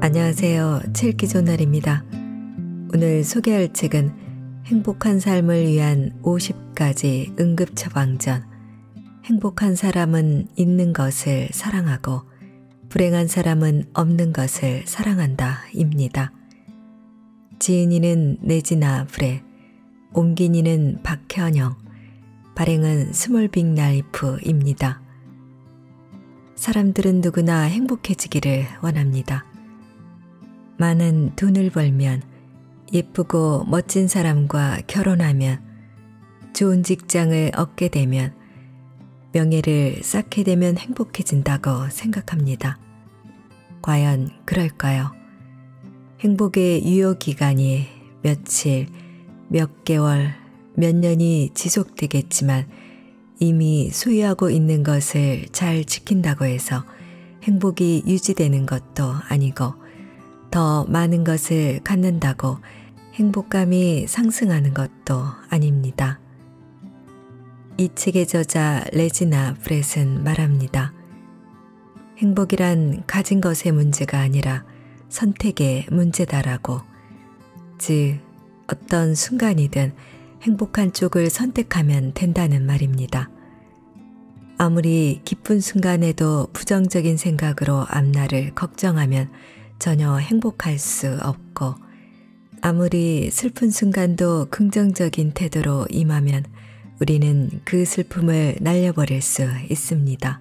안녕하세요. 칠기조날입니다. 오늘 소개할 책은 행복한 삶을 위한 50가지 응급처방전. 행복한 사람은 있는 것을 사랑하고 불행한 사람은 없는 것을 사랑한다. 입니다. 지은이는 내지나 불에 옮기니는 박현영, 발행은 스몰빅 나이프입니다. 사람들은 누구나 행복해지기를 원합니다. 많은 돈을 벌면, 예쁘고 멋진 사람과 결혼하면, 좋은 직장을 얻게 되면, 명예를 쌓게 되면 행복해진다고 생각합니다. 과연 그럴까요? 행복의 유효기간이 며칠, 몇 개월, 몇 년이 지속되겠지만 이미 소유하고 있는 것을 잘 지킨다고 해서 행복이 유지되는 것도 아니고 더 많은 것을 갖는다고 행복감이 상승하는 것도 아닙니다. 이 책의 저자 레지나 브렛은 말합니다. 행복이란 가진 것의 문제가 아니라 선택의 문제다라고. 즉, 어떤 순간이든 행복한 쪽을 선택하면 된다는 말입니다. 아무리 기쁜 순간에도 부정적인 생각으로 앞날을 걱정하면 전혀 행복할 수 없고, 아무리 슬픈 순간도 긍정적인 태도로 임하면 우리는 그 슬픔을 날려버릴 수 있습니다.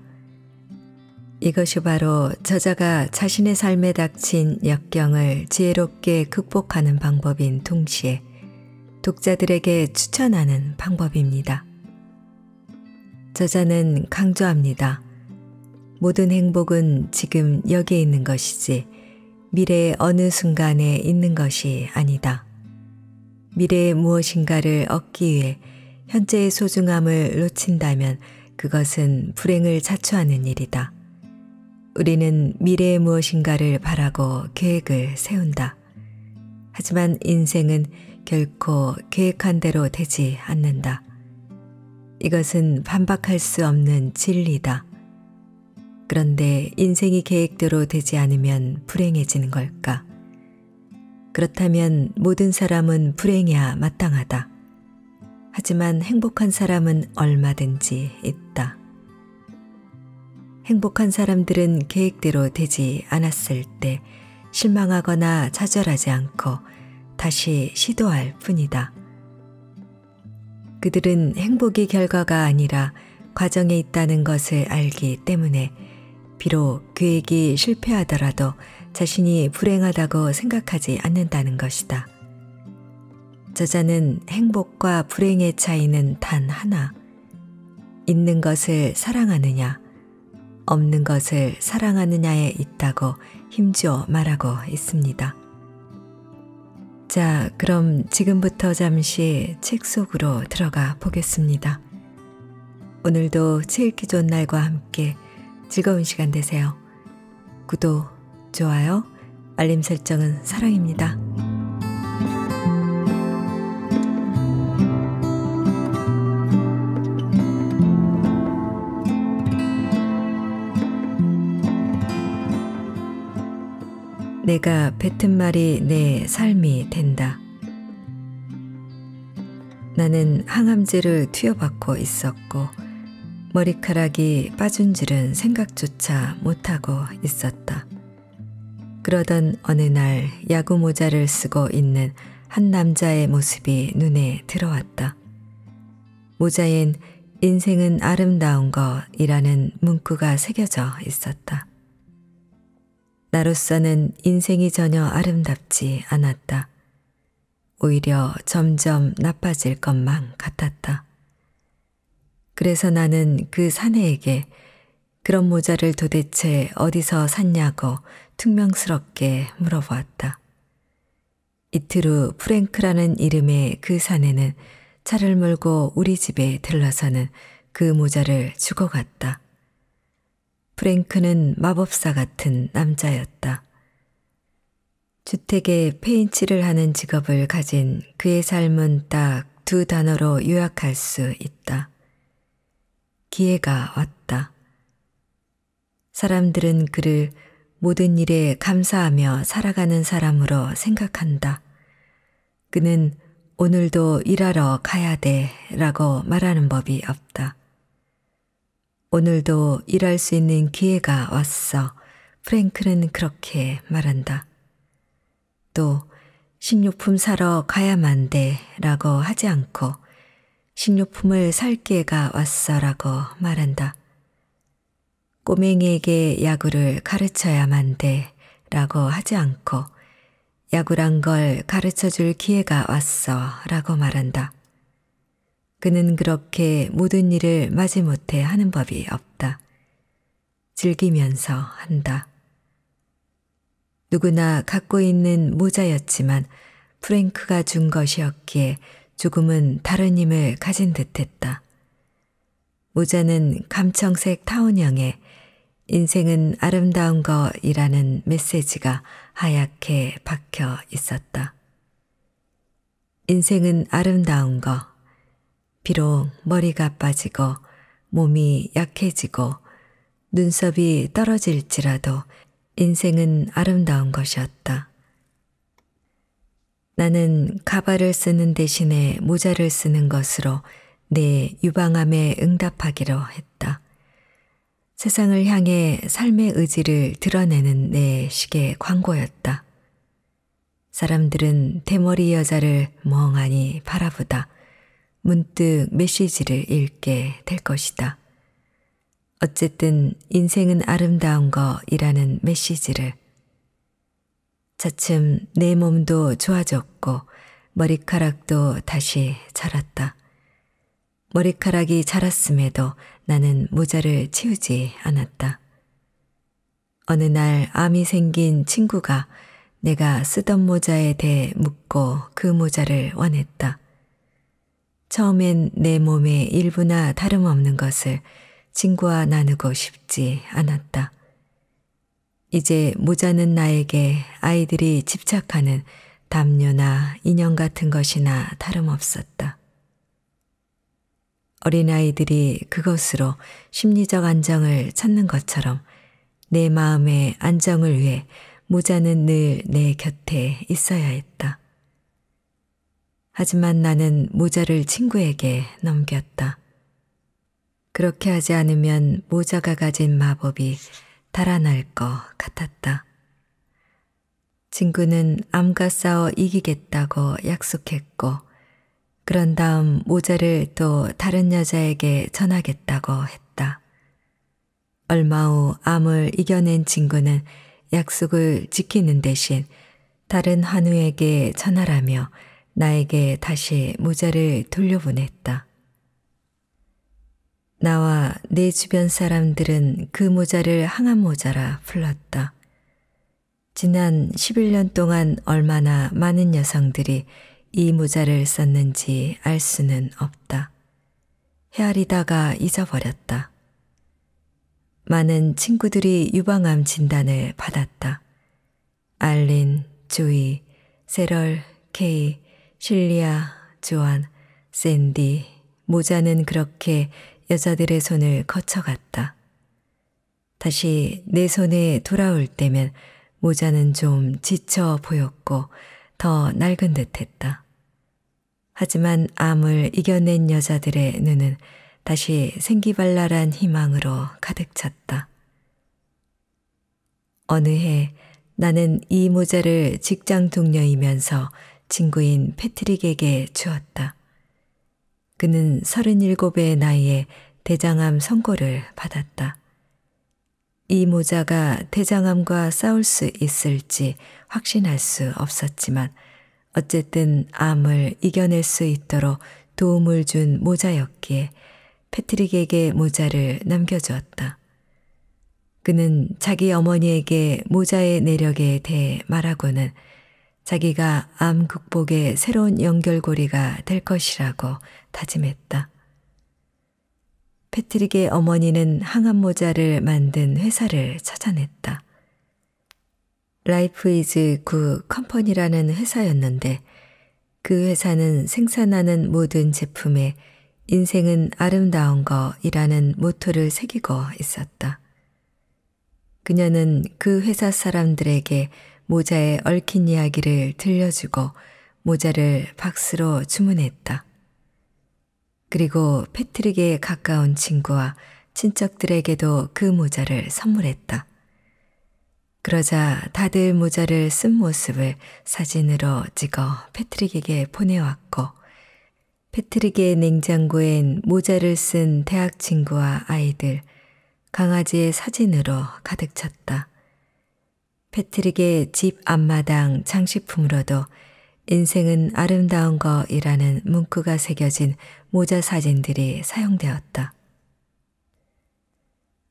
이것이 바로 저자가 자신의 삶에 닥친 역경을 지혜롭게 극복하는 방법인 동시에 독자들에게 추천하는 방법입니다. 저자는 강조합니다. 모든 행복은 지금 여기에 있는 것이지 미래의 어느 순간에 있는 것이 아니다. 미래의 무엇인가를 얻기 위해 현재의 소중함을 놓친다면 그것은 불행을 자초하는 일이다. 우리는 미래의 무엇인가를 바라고 계획을 세운다. 하지만 인생은 결코 계획한 대로 되지 않는다. 이것은 반박할 수 없는 진리다. 그런데 인생이 계획대로 되지 않으면 불행해지는 걸까? 그렇다면 모든 사람은 불행이야 마땅하다. 하지만 행복한 사람은 얼마든지 있다. 행복한 사람들은 계획대로 되지 않았을 때 실망하거나 좌절하지 않고 다시 시도할 뿐이다. 그들은 행복이 결과가 아니라 과정에 있다는 것을 알기 때문에 비록 계획이 실패하더라도 자신이 불행하다고 생각하지 않는다는 것이다. 저자는 행복과 불행의 차이는 단 하나, 있는 것을 사랑하느냐, 없는 것을 사랑하느냐에 있다고 힘주어 말하고 있습니다. 자, 그럼 지금부터 잠시 책 속으로 들어가 보겠습니다. 오늘도 책 읽기 좋은 날과 함께 즐거운 시간 되세요. 구독, 좋아요, 알림 설정은 사랑입니다. 내가 뱉은 말이 내 삶이 된다. 나는 항암제를 튀어받고 있었고 머리카락이 빠진 줄은 생각조차 못하고 있었다. 그러던 어느 날 야구 모자를 쓰고 있는 한 남자의 모습이 눈에 들어왔다. 모자엔 인생은 아름다운 것이라는 문구가 새겨져 있었다. 나로서는 인생이 전혀 아름답지 않았다. 오히려 점점 나빠질 것만 같았다. 그래서 나는 그 사내에게 그런 모자를 도대체 어디서 샀냐고 퉁명스럽게 물어보았다. 이틀 후 프랭크라는 이름의 그 사내는 차를 몰고 우리 집에 들러서는 그 모자를 주고 갔다. 프랭크는 마법사 같은 남자였다. 주택에 페인칠를 하는 직업을 가진 그의 삶은 딱 두 단어로 요약할 수 있다. 기회가 왔다. 사람들은 그를 모든 일에 감사하며 살아가는 사람으로 생각한다. 그는 오늘도 일하러 가야 돼 라고 말하는 법이 없다. 오늘도 일할 수 있는 기회가 왔어. 프랭클은 그렇게 말한다. 또 식료품 사러 가야만 돼 라고 하지 않고 식료품을 살 기회가 왔어 라고 말한다. 꼬맹이에게 야구를 가르쳐야만 돼 라고 하지 않고 야구란 걸 가르쳐 줄 기회가 왔어 라고 말한다. 그는 그렇게 모든 일을 마지못해 하는 법이 없다. 즐기면서 한다. 누구나 갖고 있는 모자였지만 프랭크가 준 것이었기에 조금은 다른 힘을 가진 듯했다. 모자는 감청색 타원형에 인생은 아름다운 것이라는 메시지가 하얗게 박혀 있었다. 인생은 아름다운 것. 비록 머리가 빠지고 몸이 약해지고 눈썹이 떨어질지라도 인생은 아름다운 것이었다. 나는 가발을 쓰는 대신에 모자를 쓰는 것으로 내 유방암에 응답하기로 했다. 세상을 향해 삶의 의지를 드러내는 내 시계 광고였다. 사람들은 대머리 여자를 멍하니 바라보다 문득 메시지를 읽게 될 것이다. 어쨌든 인생은 아름다운 거이라는 메시지를 차츰 내 몸도 좋아졌고 머리카락도 다시 자랐다. 머리카락이 자랐음에도 나는 모자를 치우지 않았다. 어느 날 암이 생긴 친구가 내가 쓰던 모자에 대해 묻고 그 모자를 원했다. 처음엔 내몸에 일부나 다름없는 것을 친구와 나누고 싶지 않았다. 이제 모자는 나에게 아이들이 집착하는 담요나 인형 같은 것이나 다름없었다. 어린아이들이 그것으로 심리적 안정을 찾는 것처럼 내 마음의 안정을 위해 모자는 늘 내 곁에 있어야 했다. 하지만 나는 모자를 친구에게 넘겼다. 그렇게 하지 않으면 모자가 가진 마법이 달아날 것 같았다. 친구는 암과 싸워 이기겠다고 약속했고, 그런 다음 모자를 또 다른 여자에게 전하겠다고 했다. 얼마 후 암을 이겨낸 친구는 약속을 지키는 대신 다른 환우에게 전하라며 나에게 다시 모자를 돌려보냈다. 나와 내 주변 사람들은 그 모자를 항암 모자라 불렀다. 지난 11년 동안 얼마나 많은 여성들이 이 모자를 썼는지 알 수는 없다. 헤아리다가 잊어버렸다. 많은 친구들이 유방암 진단을 받았다. 알린, 조이, 세럴, 케이, 실리아, 조안, 샌디, 모자는 그렇게 여자들의 손을 거쳐갔다. 다시 내 손에 돌아올 때면 모자는 좀 지쳐 보였고 더 낡은 듯 했다. 하지만 암을 이겨낸 여자들의 눈은 다시 생기발랄한 희망으로 가득 찼다. 어느 해 나는 이 모자를 직장 동료이면서 친구인 패트릭에게 주었다. 그는 37의 나이에 대장암 선고를 받았다. 이 모자가 대장암과 싸울 수 있을지 확신할 수 없었지만 어쨌든 암을 이겨낼 수 있도록 도움을 준 모자였기에 패트릭에게 모자를 남겨주었다. 그는 자기 어머니에게 모자의 내력에 대해 말하고는 자기가 암 극복의 새로운 연결고리가 될 것이라고 다짐했다. 패트릭의 어머니는 항암 모자를 만든 회사를 찾아냈다. 라이프 이즈 구 컴퍼니라는 회사였는데 그 회사는 생산하는 모든 제품에 인생은 아름다운 거이라는 모토를 새기고 있었다. 그녀는 그 회사 사람들에게 모자에 얽힌 이야기를 들려주고 모자를 박스로 주문했다. 그리고 패트릭에 가까운 친구와 친척들에게도 그 모자를 선물했다. 그러자 다들 모자를 쓴 모습을 사진으로 찍어 패트릭에게 보내왔고, 패트릭의 냉장고엔 모자를 쓴 대학 친구와 아이들, 강아지의 사진으로 가득 찼다. 패트릭의 집 앞마당 장식품으로도 인생은 아름다운 거이라는 문구가 새겨진 모자 사진들이 사용되었다.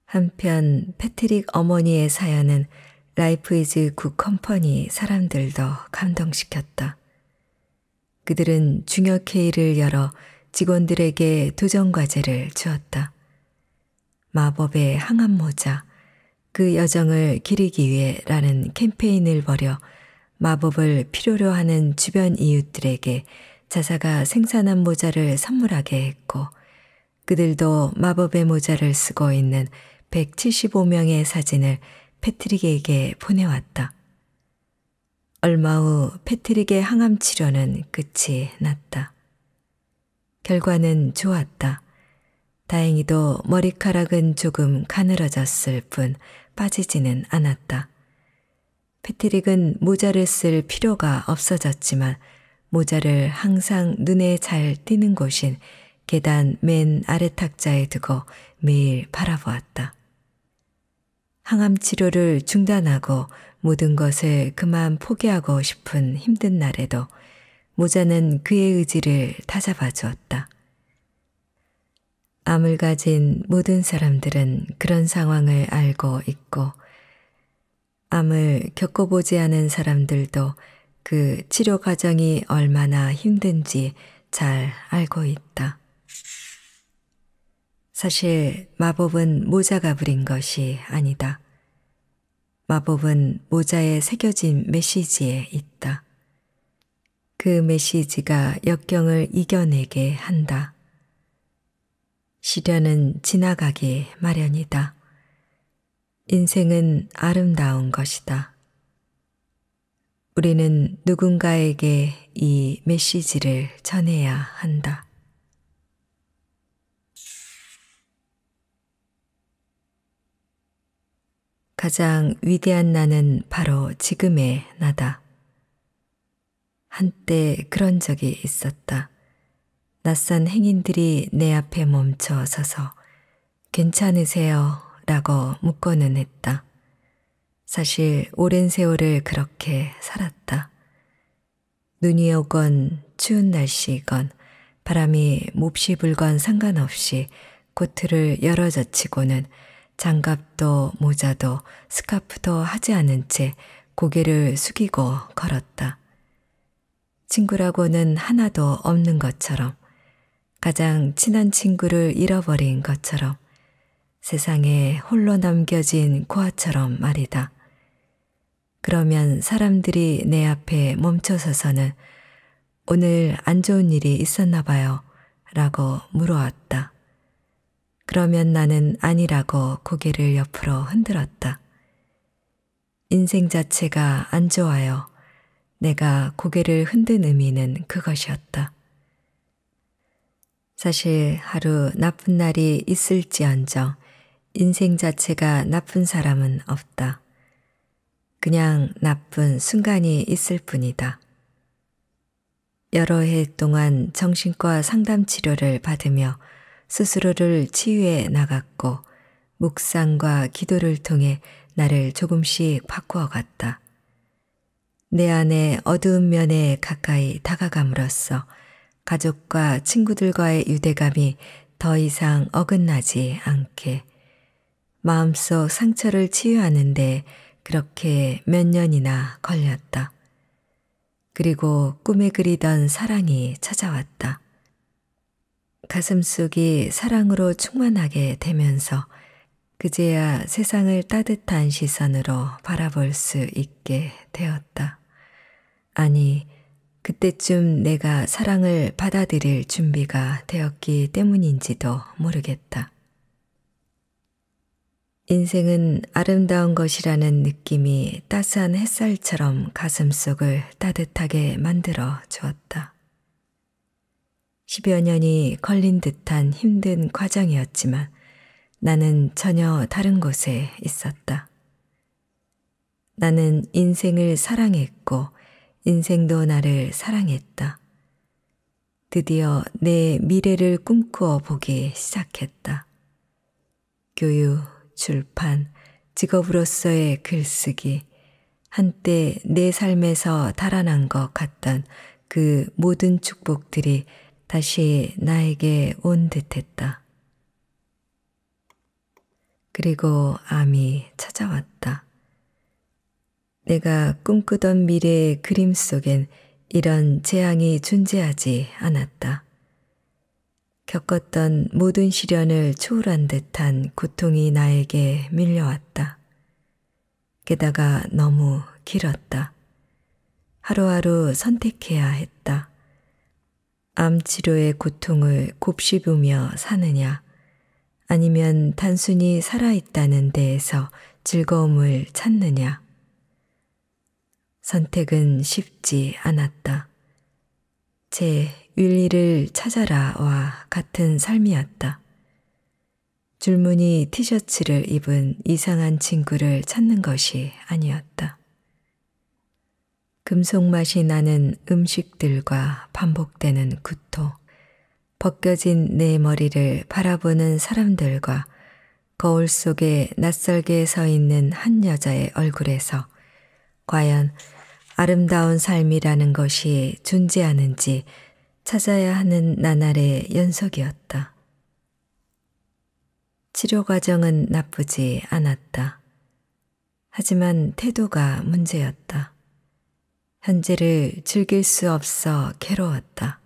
한편 패트릭 어머니의 사연은 라이프 이즈 굿 컴퍼니 사람들도 감동시켰다. 그들은 중역회의를 열어 직원들에게 도전과제를 주었다. 마법의 항암 모자, 그 여정을 기리기 위해라는 캠페인을 벌여 마법을 필요로 하는 주변 이웃들에게 자사가 생산한 모자를 선물하게 했고 그들도 마법의 모자를 쓰고 있는 175명의 사진을 패트릭에게 보내왔다. 얼마 후 패트릭의 항암 치료는 끝이 났다. 결과는 좋았다. 다행히도 머리카락은 조금 가늘어졌을 뿐 빠지지는 않았다. 패트릭은 모자를 쓸 필요가 없어졌지만 모자를 항상 눈에 잘 띄는 곳인 계단 맨 아래 탁자에 두고 매일 바라보았다. 항암 치료를 중단하고 모든 것을 그만 포기하고 싶은 힘든 날에도 모자는 그의 의지를 다잡아 주었다. 암을 가진 모든 사람들은 그런 상황을 알고 있고, 암을 겪어보지 않은 사람들도 그 치료 과정이 얼마나 힘든지 잘 알고 있다. 사실 마법은 모자가 부린 것이 아니다. 마법은 모자에 새겨진 메시지에 있다. 그 메시지가 역경을 이겨내게 한다. 시련은 지나가기 마련이다. 인생은 아름다운 것이다. 우리는 누군가에게 이 메시지를 전해야 한다. 가장 위대한 나는 바로 지금의 나다. 한때 그런 적이 있었다. 낯선 행인들이 내 앞에 멈춰 서서 괜찮으세요? 라고 묻고는 했다. 사실 오랜 세월을 그렇게 살았다. 눈이 오건 추운 날씨건 이 바람이 몹시 불건 상관없이 코트를 열어 젖히고는 장갑도 모자도 스카프도 하지 않은 채 고개를 숙이고 걸었다. 친구라고는 하나도 없는 것처럼 가장 친한 친구를 잃어버린 것처럼 세상에 홀로 남겨진 고아처럼 말이다. 그러면 사람들이 내 앞에 멈춰서서는 오늘 안 좋은 일이 있었나 봐요. 라고 물어왔다. 그러면 나는 아니라고 고개를 옆으로 흔들었다. 인생 자체가 안 좋아요. 내가 고개를 흔든 의미는 그것이었다. 사실 하루 나쁜 날이 있을지언정 인생 자체가 나쁜 사람은 없다. 그냥 나쁜 순간이 있을 뿐이다. 여러 해 동안 정신과 상담 치료를 받으며 스스로를 치유해 나갔고 묵상과 기도를 통해 나를 조금씩 바꾸어 갔다. 내 안의 어두운 면에 가까이 다가감으로써 가족과 친구들과의 유대감이 더 이상 어긋나지 않게 마음속 상처를 치유하는데 그렇게 몇 년이나 걸렸다. 그리고 꿈에 그리던 사랑이 찾아왔다. 가슴속이 사랑으로 충만하게 되면서 그제야 세상을 따뜻한 시선으로 바라볼 수 있게 되었다. 아니, 그때쯤 내가 사랑을 받아들일 준비가 되었기 때문인지도 모르겠다. 인생은 아름다운 것이라는 느낌이 따스한 햇살처럼 가슴속을 따뜻하게 만들어 주었다. 10여 년이 걸린 듯한 힘든 과정이었지만 나는 전혀 다른 곳에 있었다. 나는 인생을 사랑했고 인생도 나를 사랑했다. 드디어 내 미래를 꿈꾸어 보기 시작했다. 교유, 출판, 직업으로서의 글쓰기, 한때 내 삶에서 달아난 것 같던 그 모든 축복들이 다시 나에게 온 듯했다. 그리고 암이 찾아왔다. 내가 꿈꾸던 미래의 그림 속엔 이런 재앙이 존재하지 않았다. 겪었던 모든 시련을 초월한 듯한 고통이 나에게 밀려왔다. 게다가 너무 길었다. 하루하루 선택해야 했다. 암 치료의 고통을 곱씹으며 사느냐, 아니면 단순히 살아있다는 데에서 즐거움을 찾느냐. 선택은 쉽지 않았다. 제 윌리를 찾아라와 같은 삶이었다. 줄무늬 티셔츠를 입은 이상한 친구를 찾는 것이 아니었다. 금속 맛이 나는 음식들과 반복되는 구토, 벗겨진 내 머리를 바라보는 사람들과 거울 속에 낯설게 서 있는 한 여자의 얼굴에서 과연 아름다운 삶이라는 것이 존재하는지 찾아야 하는 나날의 연속이었다. 치료 과정은 나쁘지 않았다. 하지만 태도가 문제였다. 현재를 즐길 수 없어 괴로웠다.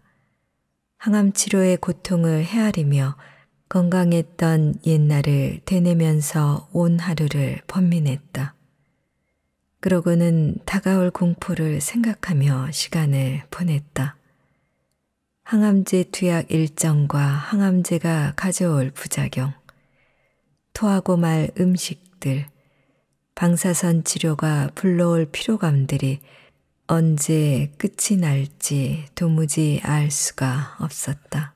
항암 치료의 고통을 헤아리며 건강했던 옛날을 되뇌면서 온 하루를 번민했다. 그러고는 다가올 공포를 생각하며 시간을 보냈다. 항암제 투약 일정과 항암제가 가져올 부작용, 토하고 말 음식들, 방사선 치료가 불러올 피로감들이 언제 끝이 날지 도무지 알 수가 없었다.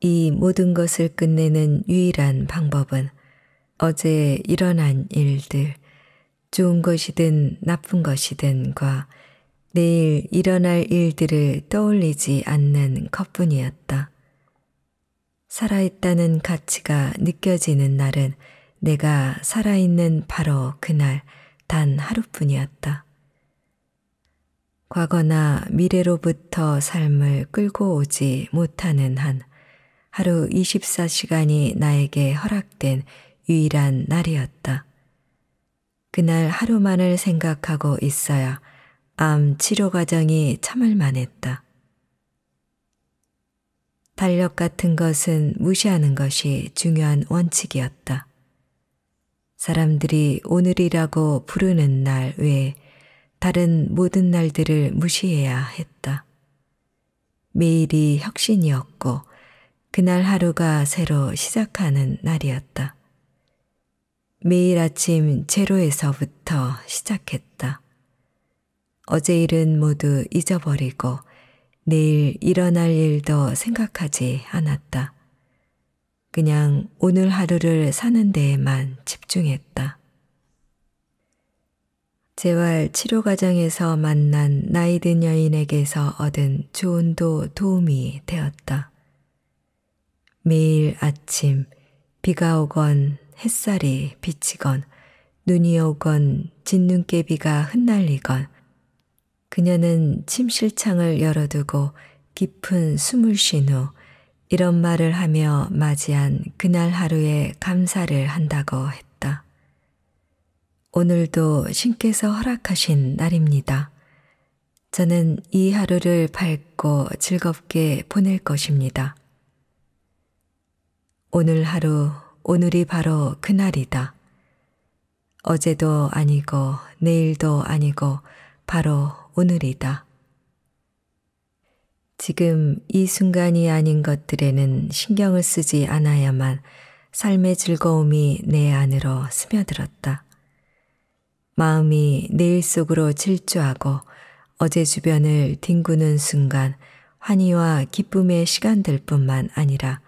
이 모든 것을 끝내는 유일한 방법은 어제 일어난 일들, 좋은 것이든 나쁜 것이든과 내일 일어날 일들을 떠올리지 않는 것뿐이었다. 살아있다는 가치가 느껴지는 날은 내가 살아있는 바로 그날 단 하루뿐이었다. 과거나 미래로부터 삶을 끌고 오지 못하는 한 하루 24시간이 나에게 허락된 유일한 날이었다. 그날 하루만을 생각하고 있어야 암 치료 과정이 참을 만했다. 달력 같은 것은 무시하는 것이 중요한 원칙이었다. 사람들이 오늘이라고 부르는 날 외에 다른 모든 날들을 무시해야 했다. 매일이 혁신이었고 그날 하루가 새로 시작하는 날이었다. 매일 아침 제로에서부터 시작했다. 어제 일은 모두 잊어버리고 내일 일어날 일도 생각하지 않았다. 그냥 오늘 하루를 사는 데에만 집중했다. 재활 치료 과정에서 만난 나이든 여인에게서 얻은 조언도 도움이 되었다. 매일 아침 비가 오건 햇살이 비치건 눈이 오건 진눈깨비가 흩날리건 그녀는 침실창을 열어두고 깊은 숨을 쉰 후 이런 말을 하며 맞이한 그날 하루에 감사를 한다고 했다. 오늘도 신께서 허락하신 날입니다. 저는 이 하루를 밝고 즐겁게 보낼 것입니다. 오늘 하루 오늘이 바로 그날이다. 어제도 아니고 내일도 아니고 바로 오늘이다. 지금 이 순간이 아닌 것들에는 신경을 쓰지 않아야만 삶의 즐거움이 내 안으로 스며들었다. 마음이 내일 속으로 질주하고 어제 주변을 뒹구는 순간 환희와 기쁨의 시간들 뿐만 아니라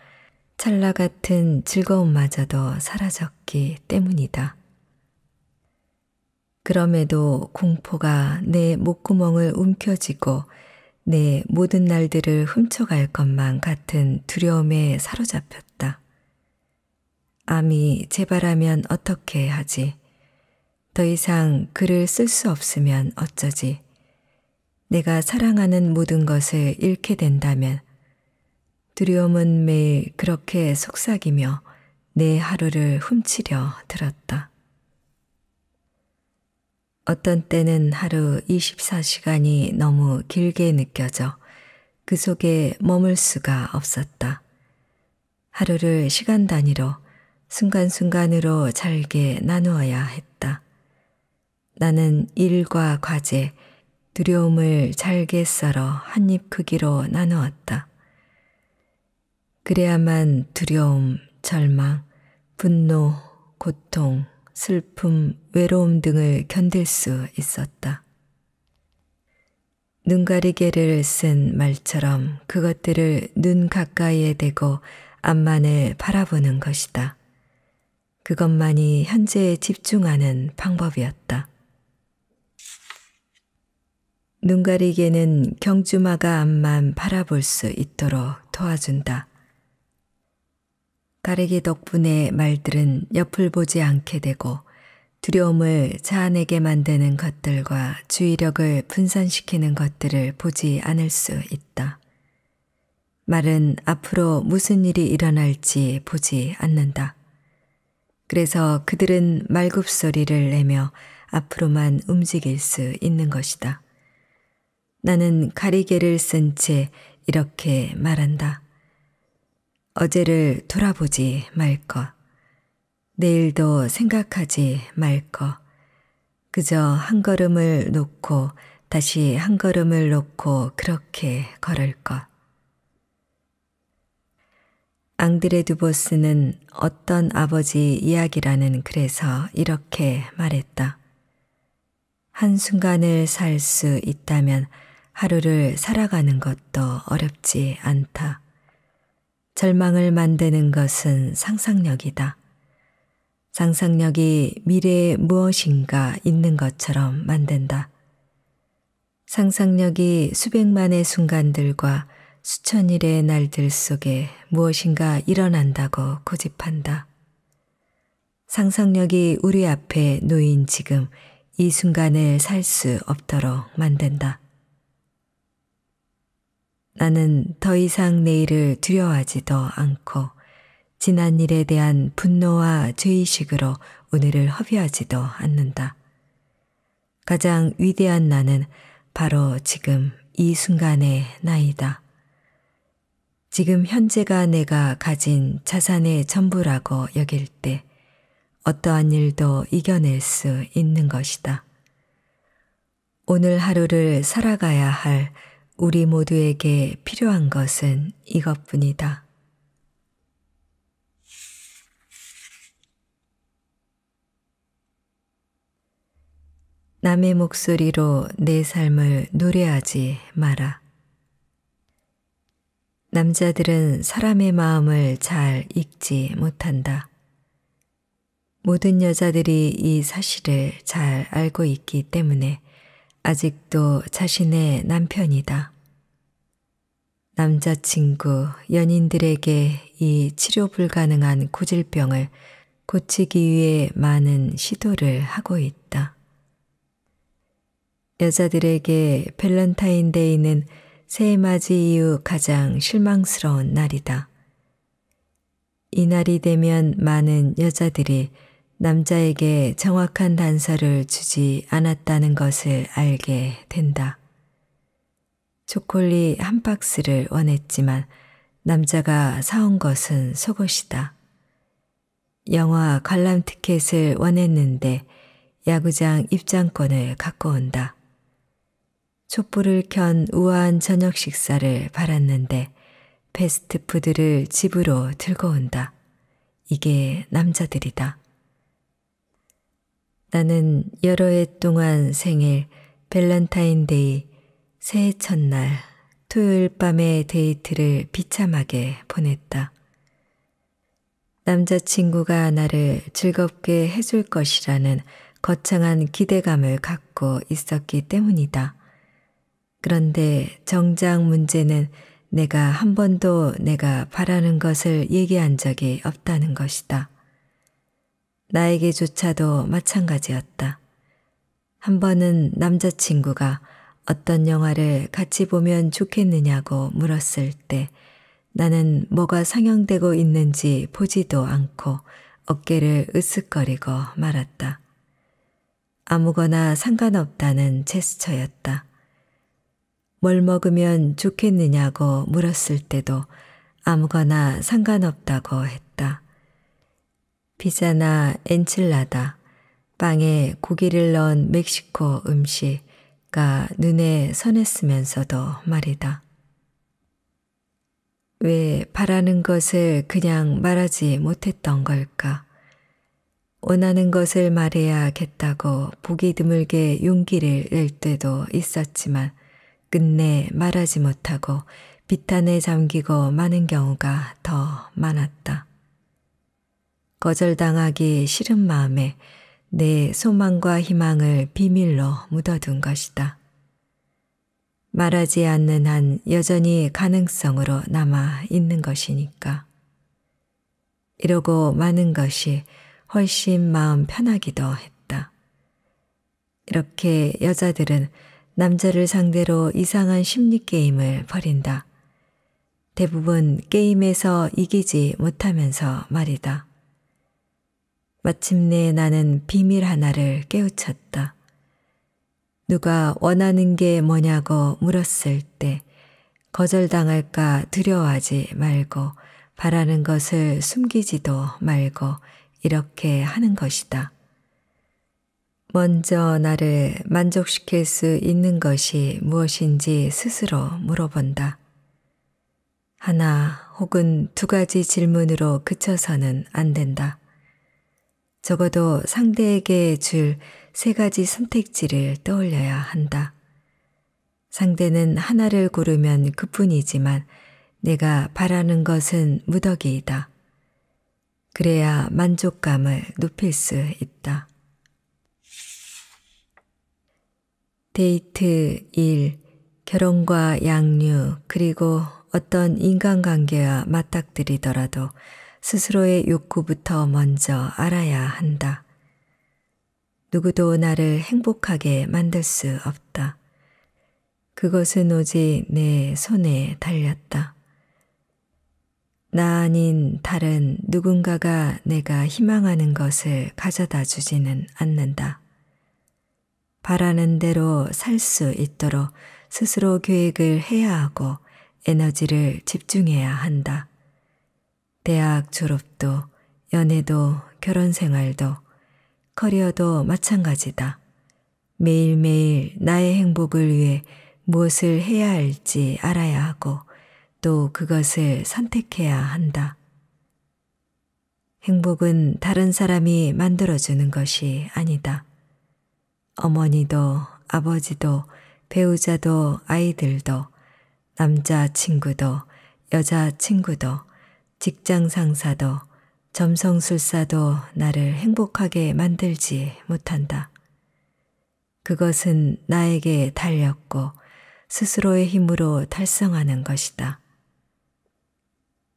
찰나 같은 즐거움마저도 사라졌기 때문이다. 그럼에도 공포가 내 목구멍을 움켜쥐고 내 모든 날들을 훔쳐갈 것만 같은 두려움에 사로잡혔다. 암이 재발하면 어떻게 하지? 더 이상 글을 쓸 수 없으면 어쩌지? 내가 사랑하는 모든 것을 잃게 된다면 두려움은 매일 그렇게 속삭이며 내 하루를 훔치려 들었다. 어떤 때는 하루 24시간이 너무 길게 느껴져 그 속에 머물 수가 없었다. 하루를 시간 단위로 순간순간으로 잘게 나누어야 했다. 나는 일과 과제, 두려움을 잘게 썰어 한 입 크기로 나누었다. 그래야만 두려움, 절망, 분노, 고통, 슬픔, 외로움 등을 견딜 수 있었다. 눈가리개를 쓴 말처럼 그것들을 눈 가까이에 대고 앞만을 바라보는 것이다. 그것만이 현재에 집중하는 방법이었다. 눈가리개는 경주마가 앞만 바라볼 수 있도록 도와준다. 가래기 덕분에 말들은 옆을 보지 않게 되고 두려움을 자아내게 만드는 것들과 주의력을 분산시키는 것들을 보지 않을 수 있다. 말은 앞으로 무슨 일이 일어날지 보지 않는다. 그래서 그들은 말굽소리를 내며 앞으로만 움직일 수 있는 것이다. 나는 가리개를 쓴 채 이렇게 말한다. 어제를 돌아보지 말 것, 내일도 생각하지 말 것, 그저 한 걸음을 놓고 다시 한 걸음을 놓고 그렇게 걸을 것. 앙드레 두보스는 어떤 아버지 이야기라는 글에서 이렇게 말했다. 한순간을 살 수 있다면 하루를 살아가는 것도 어렵지 않다. 절망을 만드는 것은 상상력이다. 상상력이 미래에 무엇인가 있는 것처럼 만든다. 상상력이 수백만의 순간들과 수천일의 날들 속에 무엇인가 일어난다고 고집한다. 상상력이 우리 앞에 놓인 지금 이 순간을 살 수 없도록 만든다. 나는 더 이상 내일을 두려워하지도 않고 지난 일에 대한 분노와 죄의식으로 오늘을 허비하지도 않는다. 가장 위대한 나는 바로 지금 이 순간의 나이다. 지금 현재가 내가 가진 자산의 전부라고 여길 때 어떠한 일도 이겨낼 수 있는 것이다. 오늘 하루를 살아가야 할 우리 모두에게 필요한 것은 이것뿐이다. 남의 목소리로 내 삶을 노래하지 마라. 남자들은 사람의 마음을 잘 읽지 못한다. 모든 여자들이 이 사실을 잘 알고 있기 때문에 아직도 자신의 남편이다. 남자친구, 연인들에게 이 치료 불가능한 고질병을 고치기 위해 많은 시도를 하고 있다. 여자들에게 밸런타인데이는 새해 맞이 이후 가장 실망스러운 날이다. 이 날이 되면 많은 여자들이 남자에게 정확한 단서를 주지 않았다는 것을 알게 된다. 초콜릿 한 박스를 원했지만 남자가 사온 것은 속옷이다. 영화 관람 티켓을 원했는데 야구장 입장권을 갖고 온다. 촛불을 켠 우아한 저녁 식사를 바랐는데 패스트푸드를 집으로 들고 온다. 이게 남자들이다. 나는 여러 해 동안 생일, 밸런타인데이, 새해 첫날, 토요일 밤의 데이트를 비참하게 보냈다. 남자친구가 나를 즐겁게 해줄 것이라는 거창한 기대감을 갖고 있었기 때문이다. 그런데 정작 문제는 내가 한 번도 내가 바라는 것을 얘기한 적이 없다는 것이다. 나에게조차도 마찬가지였다. 한 번은 남자친구가 어떤 영화를 같이 보면 좋겠느냐고 물었을 때 나는 뭐가 상영되고 있는지 보지도 않고 어깨를 으쓱거리고 말았다. 아무거나 상관없다는 제스처였다. 뭘 먹으면 좋겠느냐고 물었을 때도 아무거나 상관없다고 했다. 피자나 엔칠라다, 빵에 고기를 넣은 멕시코 음식가 눈에 선했으면서도 말이다. 왜 바라는 것을 그냥 말하지 못했던 걸까? 원하는 것을 말해야겠다고 보기 드물게 용기를 낼 때도 있었지만 끝내 말하지 못하고 비탄에 잠기고 많은 경우가 더 많았다. 거절당하기 싫은 마음에 내 소망과 희망을 비밀로 묻어둔 것이다. 말하지 않는 한 여전히 가능성으로 남아 있는 것이니까. 이러고 많은 것이 훨씬 마음 편하기도 했다. 이렇게 여자들은 남자를 상대로 이상한 심리게임을 벌인다. 대부분 게임에서 이기지 못하면서 말이다. 마침내 나는 비밀 하나를 깨우쳤다. 누가 원하는 게 뭐냐고 물었을 때 거절당할까 두려워하지 말고 바라는 것을 숨기지도 말고 이렇게 하는 것이다. 먼저 나를 만족시킬 수 있는 것이 무엇인지 스스로 물어본다. 하나 혹은 두 가지 질문으로 그쳐서는 안 된다. 적어도 상대에게 줄 세 가지 선택지를 떠올려야 한다. 상대는 하나를 고르면 그뿐이지만 내가 바라는 것은 무더기이다. 그래야 만족감을 높일 수 있다. 데이트, 일, 결혼과 양육, 그리고 어떤 인간관계와 맞닥뜨리더라도 스스로의 욕구부터 먼저 알아야 한다. 누구도 나를 행복하게 만들 수 없다. 그것은 오직 내 손에 달렸다. 나 아닌 다른 누군가가 내가 희망하는 것을 가져다 주지는 않는다. 바라는 대로 살 수 있도록 스스로 계획을 해야 하고 에너지를 집중해야 한다. 대학 졸업도 연애도 결혼 생활도 커리어도 마찬가지다. 매일매일 나의 행복을 위해 무엇을 해야 할지 알아야 하고 또 그것을 선택해야 한다. 행복은 다른 사람이 만들어주는 것이 아니다. 어머니도 아버지도 배우자도 아이들도 남자친구도 여자친구도 직장 상사도 점성술사도 나를 행복하게 만들지 못한다. 그것은 나에게 달렸고 스스로의 힘으로 달성하는 것이다.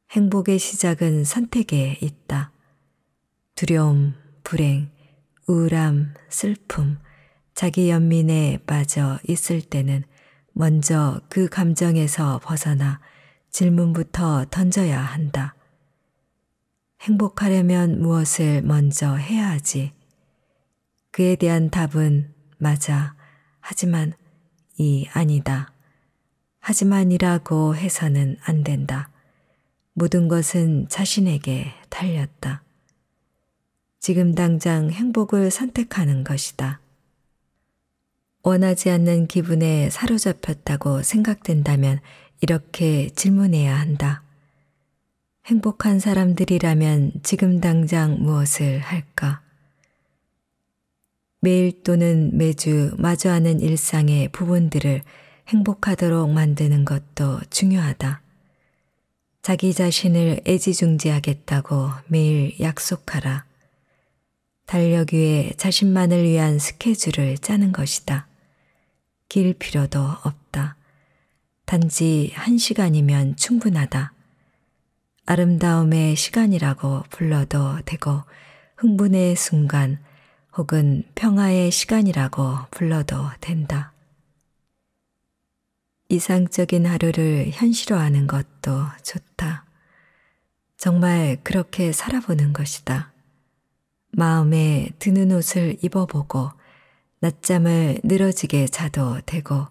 행복의 시작은 선택에 있다. 두려움, 불행, 우울함, 슬픔, 자기 연민에 빠져 있을 때는 먼저 그 감정에서 벗어나 질문부터 던져야 한다. 행복하려면 무엇을 먼저 해야 하지? 그에 대한 답은 맞아. 하지만 이 아니다. 하지만이라고 해서는 안 된다. 모든 것은 자신에게 달렸다. 지금 당장 행복을 선택하는 것이다. 원하지 않는 기분에 사로잡혔다고 생각된다면 이렇게 질문해야 한다. 행복한 사람들이라면 지금 당장 무엇을 할까? 매일 또는 매주 마주하는 일상의 부분들을 행복하도록 만드는 것도 중요하다. 자기 자신을 애지중지하겠다고 매일 약속하라. 달력 위에 자신만을 위한 스케줄을 짜는 것이다. 길 필요도 없다. 단지 한 시간이면 충분하다. 아름다움의 시간이라고 불러도 되고 흥분의 순간 혹은 평화의 시간이라고 불러도 된다. 이상적인 하루를 현실화하는 것도 좋다. 정말 그렇게 살아보는 것이다. 마음에 드는 옷을 입어보고 낮잠을 늘어지게 자도 되고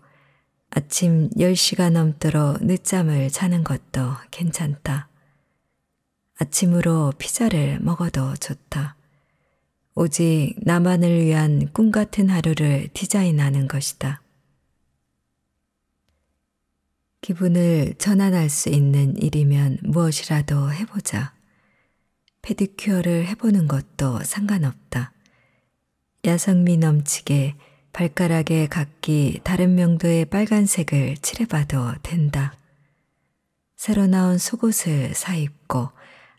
아침 10시가 넘도록 늦잠을 자는 것도 괜찮다. 아침으로 피자를 먹어도 좋다. 오직 나만을 위한 꿈 같은 하루를 디자인하는 것이다. 기분을 전환할 수 있는 일이면 무엇이라도 해보자. 페디큐어를 해보는 것도 상관없다. 야성미 넘치게 발가락에 각기 다른 명도의 빨간색을 칠해봐도 된다. 새로 나온 속옷을 사입고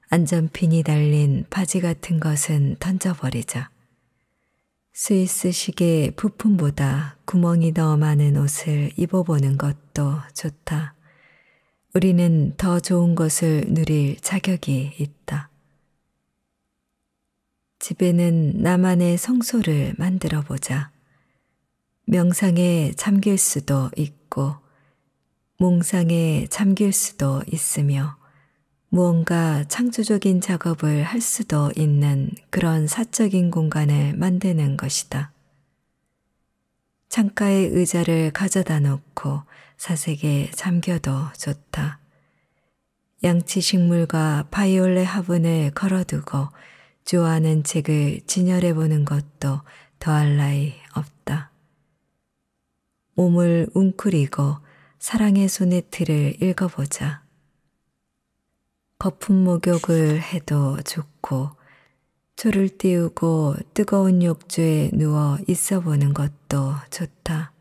안전핀이 달린 바지 같은 것은 던져버리자. 스위스식의 부품보다 구멍이 더 많은 옷을 입어보는 것도 좋다. 우리는 더 좋은 것을 누릴 자격이 있다. 집에는 나만의 성소를 만들어 보자. 명상에 잠길 수도 있고 몽상에 잠길 수도 있으며 무언가 창조적인 작업을 할 수도 있는 그런 사적인 공간을 만드는 것이다. 창가에 의자를 가져다 놓고 사색에 잠겨도 좋다. 양치식물과 바이올렛 화분을 걸어두고 좋아하는 책을 진열해보는 것도 더할 나위 없다. 몸을 웅크리고 사랑의 소네트를 읽어보자. 거품 목욕을 해도 좋고 초를 띄우고 뜨거운 욕조에 누워 있어보는 것도 좋다.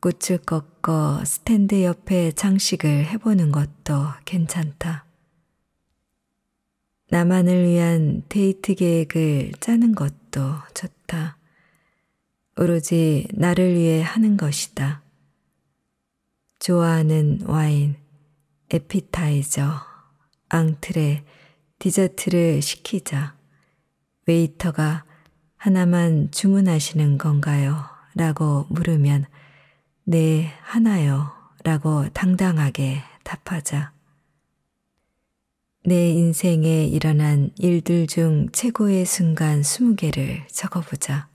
꽃을 꺾어 스탠드 옆에 장식을 해보는 것도 괜찮다. 나만을 위한 데이트 계획을 짜는 것도 좋다. 오로지 나를 위해 하는 것이다. 좋아하는 와인, 에피타이저, 앙트레, 디저트를 시키자. 웨이터가 하나만 주문하시는 건가요? 라고 물으면 네, 하나요. 라고 당당하게 답하자. 내 인생에 일어난 일들 중 최고의 순간 20개를 적어보자.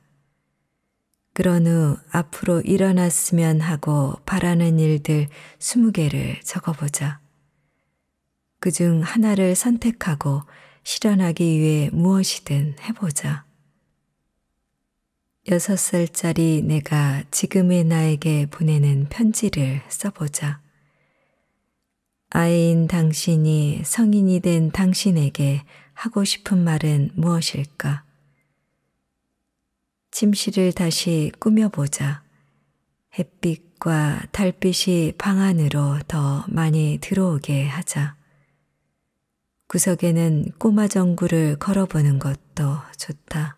그런 후 앞으로 일어났으면 하고 바라는 일들 20개를 적어보자. 그 중 하나를 선택하고 실현하기 위해 무엇이든 해보자. 여섯 살짜리 내가 지금의 나에게 보내는 편지를 써보자. 아이인 당신이 성인이 된 당신에게 하고 싶은 말은 무엇일까? 침실을 다시 꾸며보자. 햇빛과 달빛이 방 안으로 더 많이 들어오게 하자. 구석에는 꼬마 전구를 걸어보는 것도 좋다.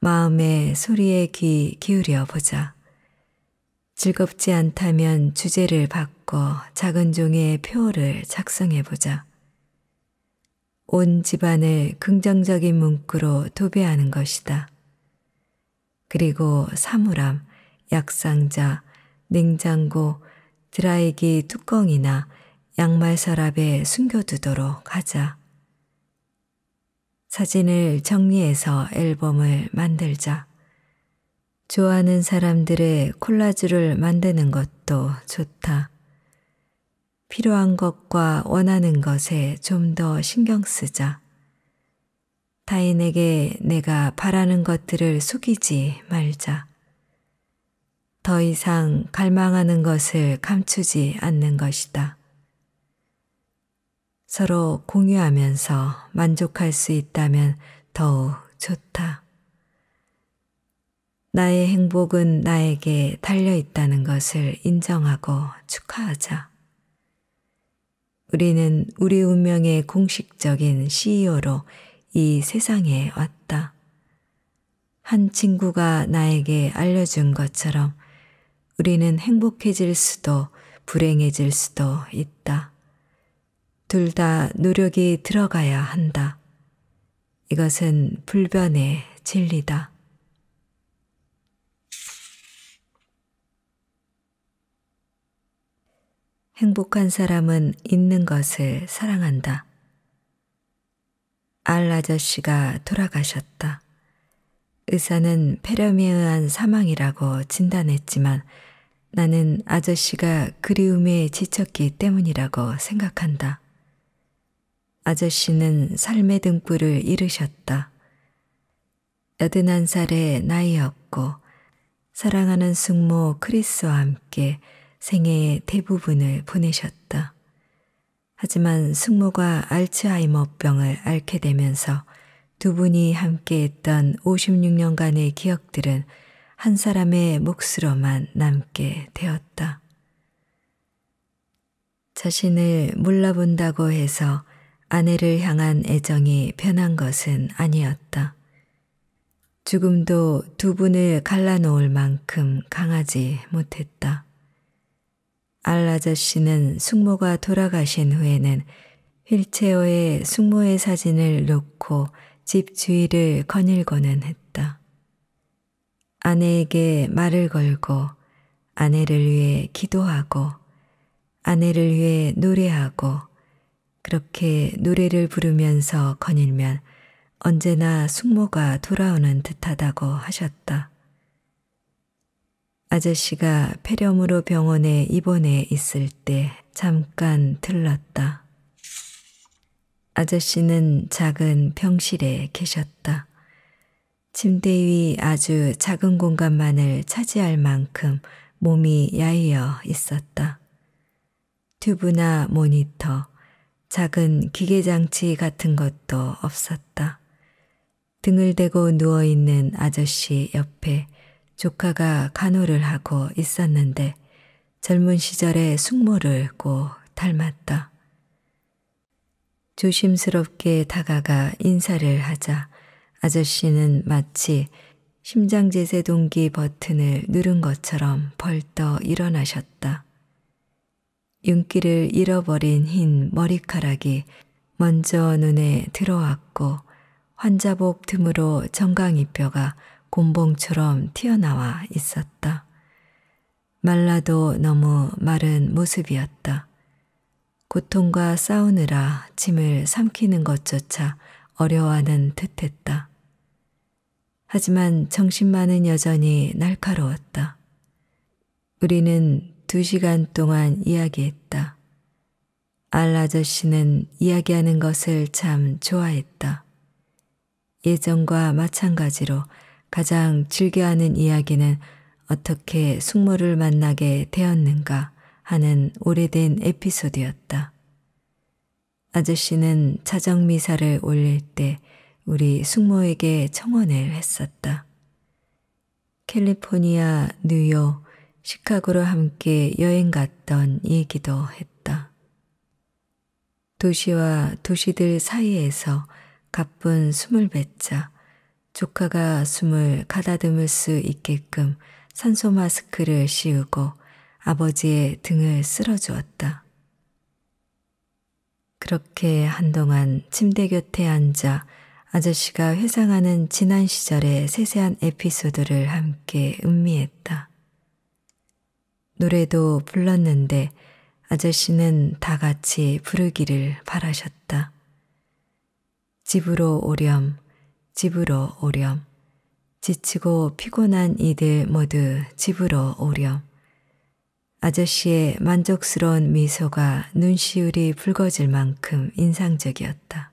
마음의 소리에 귀 기울여 보자. 즐겁지 않다면 주제를 바꿔 작은 종이에 표를 작성해 보자. 온 집안을 긍정적인 문구로 도배하는 것이다. 그리고 사물함, 약상자, 냉장고, 드라이기 뚜껑이나 양말 서랍에 숨겨두도록 하자. 사진을 정리해서 앨범을 만들자. 좋아하는 사람들의 콜라주를 만드는 것도 좋다. 필요한 것과 원하는 것에 좀 더 신경 쓰자. 타인에게 내가 바라는 것들을 속이지 말자. 더 이상 갈망하는 것을 감추지 않는 것이다. 서로 공유하면서 만족할 수 있다면 더욱 좋다. 나의 행복은 나에게 달려 있다는 것을 인정하고 축하하자. 우리는 우리 운명의 공식적인 CEO로 이 세상에 왔다. 한 친구가 나에게 알려준 것처럼 우리는 행복해질 수도 불행해질 수도 있다. 둘 다 노력이 들어가야 한다. 이것은 불변의 진리다. 행복한 사람은 있는 것을 사랑한다. 알 아저씨가 돌아가셨다. 의사는 폐렴에 의한 사망이라고 진단했지만 나는 아저씨가 그리움에 지쳤기 때문이라고 생각한다. 아저씨는 삶의 등불을 잃으셨다. 81살의 나이였고 사랑하는 숙모 크리스와 함께 생애의 대부분을 보내셨다. 하지만 숙모가 알츠하이머병을 앓게 되면서 두 분이 함께했던 56년간의 기억들은 한 사람의 몫으로만 남게 되었다. 자신을 몰라본다고 해서 아내를 향한 애정이 변한 것은 아니었다. 죽음도 두 분을 갈라놓을 만큼 강하지 못했다. 알라자씨는 숙모가 돌아가신 후에는 휠체어에 숙모의 사진을 놓고 집 주위를 거닐고는 했다. 아내에게 말을 걸고 아내를 위해 기도하고 아내를 위해 노래하고 그렇게 노래를 부르면서 거닐면 언제나 숙모가 돌아오는 듯하다고 하셨다. 아저씨가 폐렴으로 병원에 입원해 있을 때 잠깐 들렀다. 아저씨는 작은 병실에 계셨다. 침대 위 아주 작은 공간만을 차지할 만큼 몸이 야이어 있었다. 튜브나 모니터, 작은 기계장치 같은 것도 없었다. 등을 대고 누워있는 아저씨 옆에 조카가 간호를 하고 있었는데 젊은 시절에 숙모를 꼭 닮았다. 조심스럽게 다가가 인사를 하자 아저씨는 마치 심장제세 동기 버튼을 누른 것처럼 벌떡 일어나셨다. 윤기를 잃어버린 흰 머리카락이 먼저 눈에 들어왔고 환자복 틈으로 정강이뼈가 곰봉처럼 튀어나와 있었다. 말라도 너무 마른 모습이었다. 고통과 싸우느라 짐을 삼키는 것조차 어려워하는 듯했다. 하지만 정신만은 여전히 날카로웠다. 우리는 두 시간 동안 이야기했다. 알 아저씨는 이야기하는 것을 참 좋아했다. 예전과 마찬가지로 가장 즐겨하는 이야기는 어떻게 숙모를 만나게 되었는가 하는 오래된 에피소드였다. 아저씨는 자정미사를 올릴 때 우리 숙모에게 청혼을 했었다. 캘리포니아, 뉴욕, 시카고로 함께 여행 갔던 얘기도 했다. 도시와 도시들 사이에서 가쁜 숨을 뱉자 조카가 숨을 가다듬을 수 있게끔 산소 마스크를 씌우고 아버지의 등을 쓸어 주었다. 그렇게 한동안 침대 곁에 앉아 아저씨가 회상하는 지난 시절의 세세한 에피소드를 함께 음미했다. 노래도 불렀는데 아저씨는 다 같이 부르기를 바라셨다. 집으로 오렴 집으로 오렴. 지치고 피곤한 이들 모두 집으로 오렴. 아저씨의 만족스러운 미소가 눈시울이 붉어질 만큼 인상적이었다.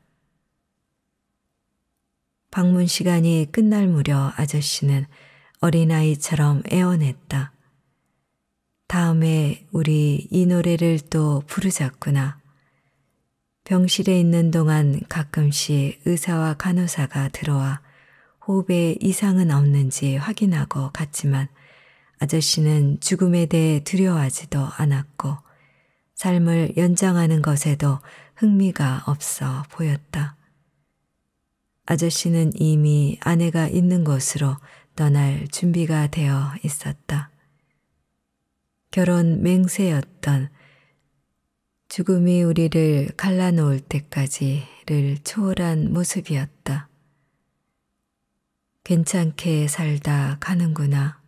방문 시간이 끝날 무렵 아저씨는 어린아이처럼 애원했다. 다음에 우리 이 노래를 또 부르자꾸나. 병실에 있는 동안 가끔씩 의사와 간호사가 들어와 호흡에 이상은 없는지 확인하고 갔지만 아저씨는 죽음에 대해 두려워하지도 않았고 삶을 연장하는 것에도 흥미가 없어 보였다. 아저씨는 이미 아내가 있는 곳으로 떠날 준비가 되어 있었다. 결혼 맹세였던 죽음이 우리를 갈라놓을 때까지를 초월한 모습이었다. 괜찮게 살다 가는구나.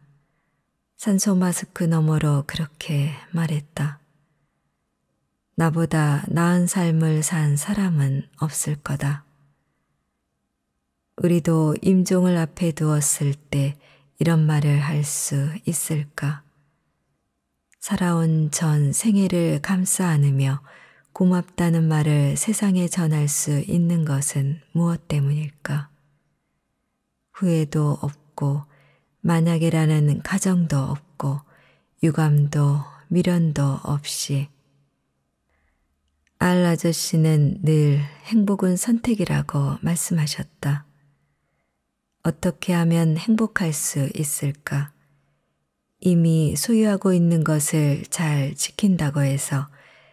산소 마스크 너머로 그렇게 말했다. 나보다 나은 삶을 산 사람은 없을 거다. 우리도 임종을 앞에 두었을 때 이런 말을 할 수 있을까? 살아온 전 생애를 감싸 안으며 고맙다는 말을 세상에 전할 수 있는 것은 무엇 때문일까? 후회도 없고 만약이라는 가정도 없고 유감도 미련도 없이 알 아저씨는 늘 행복은 선택이라고 말씀하셨다. 어떻게 하면 행복할 수 있을까? 이미 소유하고 있는 것을 잘 지킨다고 해서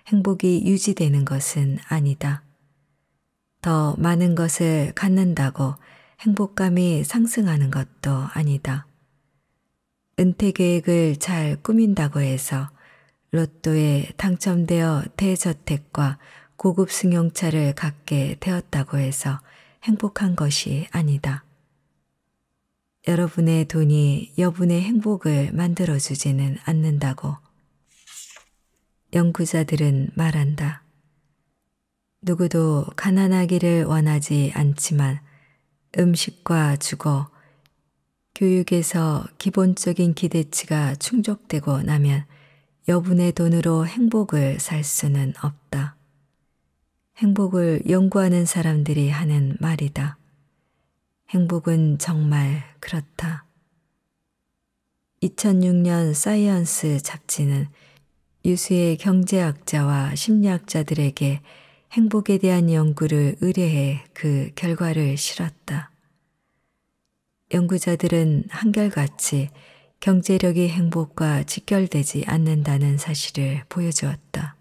행복이 유지되는 것은 아니다. 더 많은 것을 갖는다고 행복감이 상승하는 것도 아니다. 은퇴 계획을 잘 꾸민다고 해서 로또에 당첨되어 대저택과 고급 승용차를 갖게 되었다고 해서 행복한 것이 아니다. 여러분의 돈이 여분의 행복을 만들어주지는 않는다고. 연구자들은 말한다. 누구도 가난하기를 원하지 않지만 음식과 주거, 교육에서 기본적인 기대치가 충족되고 나면 여분의 돈으로 행복을 살 수는 없다. 행복을 연구하는 사람들이 하는 말이다. 행복은 정말 그렇다. 2006년 사이언스 잡지는 유수의 경제학자와 심리학자들에게 행복에 대한 연구를 의뢰해 그 결과를 실었다. 연구자들은 한결같이 경제력이 행복과 직결되지 않는다는 사실을 보여주었다.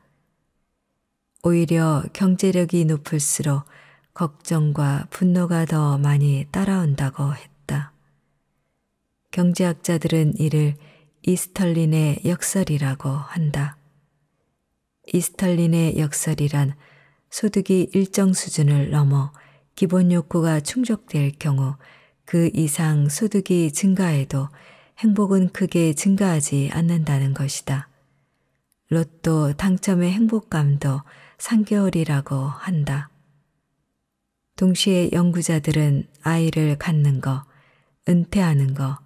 오히려 경제력이 높을수록 걱정과 분노가 더 많이 따라온다고 했다. 경제학자들은 이를 이스털린의 역설이라고 한다. 이스털린의 역설이란 소득이 일정 수준을 넘어 기본 욕구가 충족될 경우 그 이상 소득이 증가해도 행복은 크게 증가하지 않는다는 것이다. 로또 당첨의 행복감도 3개월이라고 한다. 동시에 연구자들은 아이를 갖는 것, 은퇴하는 것,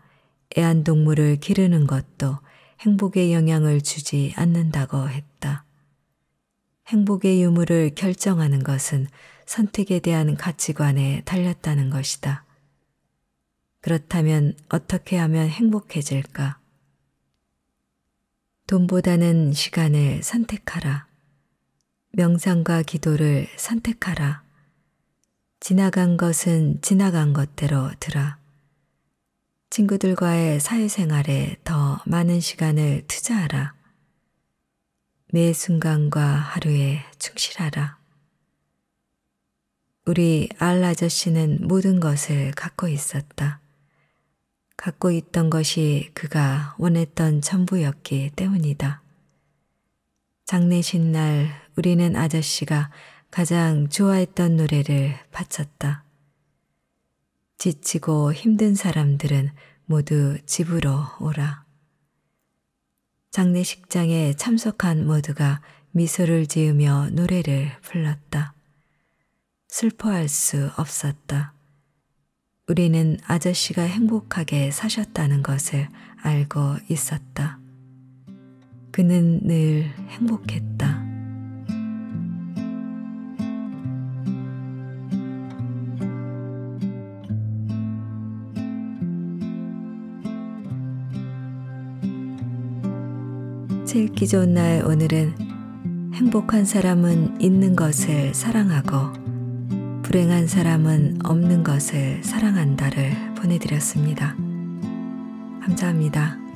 애완동물을 기르는 것도 행복에 영향을 주지 않는다고 했다. 행복의 유무를 결정하는 것은 선택에 대한 가치관에 달렸다는 것이다. 그렇다면 어떻게 하면 행복해질까? 돈보다는 시간을 선택하라. 명상과 기도를 선택하라. 지나간 것은 지나간 것대로 들어 친구들과의 사회생활에 더 많은 시간을 투자하라. 매 순간과 하루에 충실하라. 우리 알 아저씨는 모든 것을 갖고 있었다. 갖고 있던 것이 그가 원했던 전부였기 때문이다. 장례식 날 우리는 아저씨가 가장 좋아했던 노래를 바쳤다. 지치고 힘든 사람들은 모두 집으로 오라. 장례식장에 참석한 모두가 미소를 지으며 노래를 불렀다. 슬퍼할 수 없었다. 우리는 아저씨가 행복하게 사셨다는 것을 알고 있었다. 그는 늘 행복했다. 실기 좋은 날 오늘은 행복한 사람은 있는 것을 사랑하고 불행한 사람은 없는 것을 사랑한다를 보내드렸습니다. 감사합니다.